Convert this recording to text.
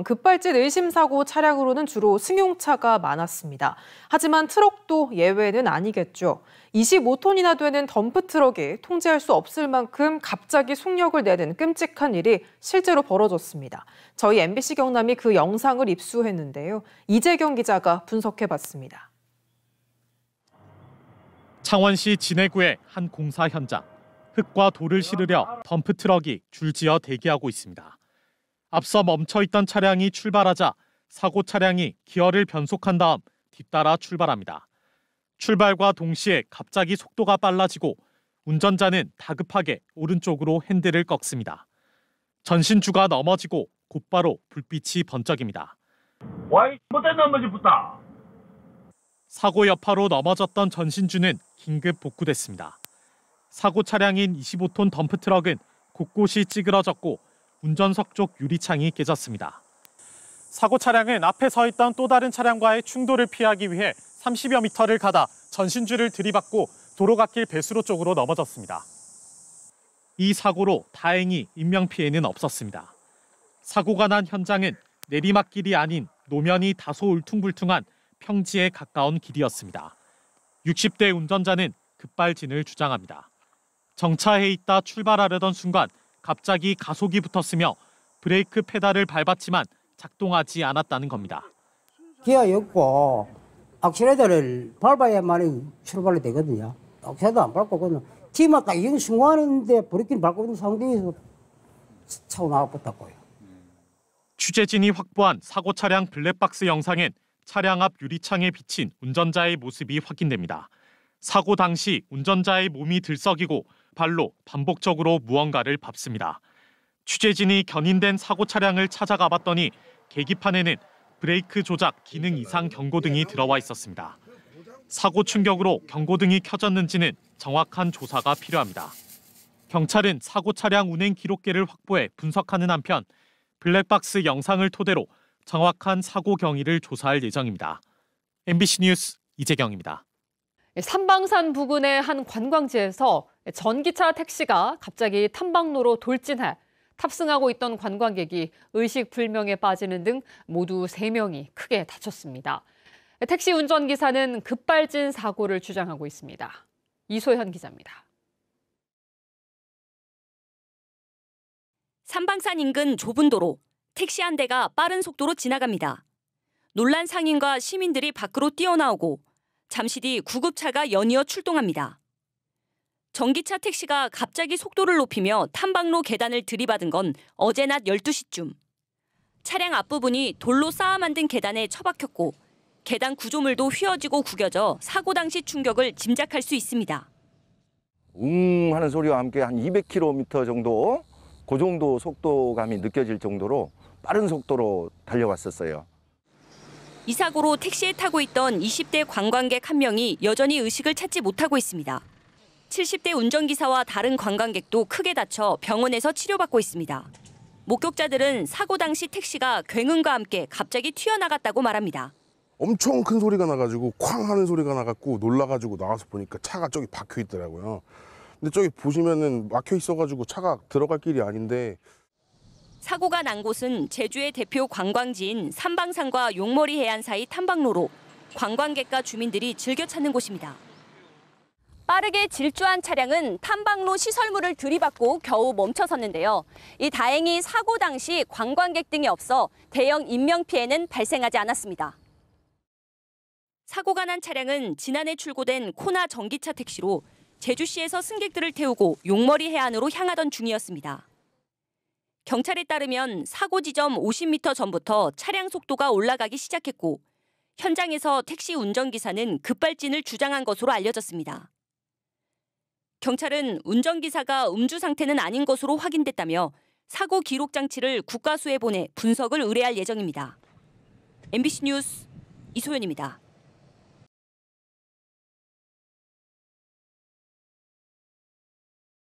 음, 급발진 의심 사고 차량으로는 주로 승용차가 많았습니다. 하지만 트럭도 예외는 아니겠죠. 25톤이나 되는 덤프트럭이 통제할 수 없을 만큼 갑자기 속력을 내는 끔찍한 일이 실제로 벌어졌습니다. 저희 MBC 경남이 그 영상을 입수했는데요. 이재경 기자가 분석해봤습니다. 창원시 진해구의 한 공사 현장. 흙과 돌을 실으려 덤프트럭이 줄지어 대기하고 있습니다. 앞서 멈춰있던 차량이 출발하자 사고 차량이 기어를 변속한 다음 뒤따라 출발합니다. 출발과 동시에 갑자기 속도가 빨라지고 운전자는 다급하게 오른쪽으로 핸들을 꺾습니다. 전신주가 넘어지고 곧바로 불빛이 번쩍입니다. 와이 못된 넘어지부다 사고 여파로 넘어졌던 전신주는 긴급 복구됐습니다. 사고 차량인 25톤 덤프트럭은 곳곳이 찌그러졌고 운전석 쪽 유리창이 깨졌습니다. 사고 차량은 앞에 서 있던 또 다른 차량과의 충돌을 피하기 위해 30여 미터를 가다 전신줄을 들이받고 도로갓길 배수로 쪽으로 넘어졌습니다. 이 사고로 다행히 인명피해는 없었습니다. 사고가 난 현장은 내리막길이 아닌 노면이 다소 울퉁불퉁한 평지에 가까운 길이었습니다. 60대 운전자는 급발진을 주장합니다. 정차해 있다 출발하려던 순간 갑자기 가속이 붙었으며 브레이크 페달을 밟았지만 작동하지 않았다는 겁니다. 기아였고 악셀레이를 밟아야만 출발이 되거든요. 악셀레안 밟고 그냥 기만 딱 이런 순간인데 브레이크를 밟고 있는 상대에서 차고 나갔다고요. 취재진이 확보한 사고 차량 블랙박스 영상엔 차량 앞 유리창에 비친 운전자의 모습이 확인됩니다. 사고 당시 운전자의 몸이 들썩이고 발로 반복적으로 무언가를 밟습니다. 취재진이 견인된 사고 차량을 찾아가 봤더니 계기판에는 브레이크 조작 기능 이상 경고등이 들어와 있었습니다. 사고 충격으로 경고등이 켜졌는지는 정확한 조사가 필요합니다. 경찰은 사고 차량 운행 기록계를 확보해 분석하는 한편 블랙박스 영상을 토대로 정확한 사고 경위를 조사할 예정입니다. MBC 뉴스 이재경입니다. 삼방산 부근의 한 관광지에서 전기차 택시가 갑자기 탐방로로 돌진해 탑승하고 있던 관광객이 의식불명에 빠지는 등 모두 3명이 크게 다쳤습니다. 택시 운전기사는 급발진 사고를 주장하고 있습니다. 이소현 기자입니다. 삼방산 인근 좁은 도로, 택시 한 대가 빠른 속도로 지나갑니다. 논란 상인과 시민들이 밖으로 뛰어나오고 잠시 뒤 구급차가 연이어 출동합니다. 전기차 택시가 갑자기 속도를 높이며 탐방로 계단을 들이받은 건 어제 낮 12시쯤. 차량 앞부분이 돌로 쌓아 만든 계단에 처박혔고 계단 구조물도 휘어지고 구겨져 사고 당시 충격을 짐작할 수 있습니다. 웅 하는 소리와 함께 한 200km 정도 그 정도 속도감이 느껴질 정도로 빠른 속도로 달려왔었어요. 이 사고로 택시에 타고 있던 20대 관광객 한 명이 여전히 의식을 찾지 못하고 있습니다. 70대 운전기사와 다른 관광객도 크게 다쳐 병원에서 치료받고 있습니다. 목격자들은 사고 당시 택시가 굉음과 함께 갑자기 튀어나갔다고 말합니다. 엄청 큰 소리가 나가지고 쾅 하는 소리가 나갔고 놀라가지고 나와서 보니까 차가 저기 박혀 있더라고요. 근데 저기 보시면은 막혀 있어가지고 차가 들어갈 길이 아닌데 사고가 난 곳은 제주의 대표 관광지인 삼방산과 용머리 해안 사이 탐방로로 관광객과 주민들이 즐겨 찾는 곳입니다. 빠르게 질주한 차량은 탐방로 시설물을 들이받고 겨우 멈춰섰는데요. 이 다행히 사고 당시 관광객 등이 없어 대형 인명피해는 발생하지 않았습니다. 사고가 난 차량은 지난해 출고된 코나 전기차 택시로 제주시에서 승객들을 태우고 용머리 해안으로 향하던 중이었습니다. 경찰에 따르면 사고 지점 50m 전부터 차량 속도가 올라가기 시작했고 현장에서 택시 운전기사는 급발진을 주장한 것으로 알려졌습니다. 경찰은 운전기사가 음주 상태는 아닌 것으로 확인됐다며 사고 기록 장치를 국가수에 보내 분석을 의뢰할 예정입니다. MBC 뉴스 이소연입니다.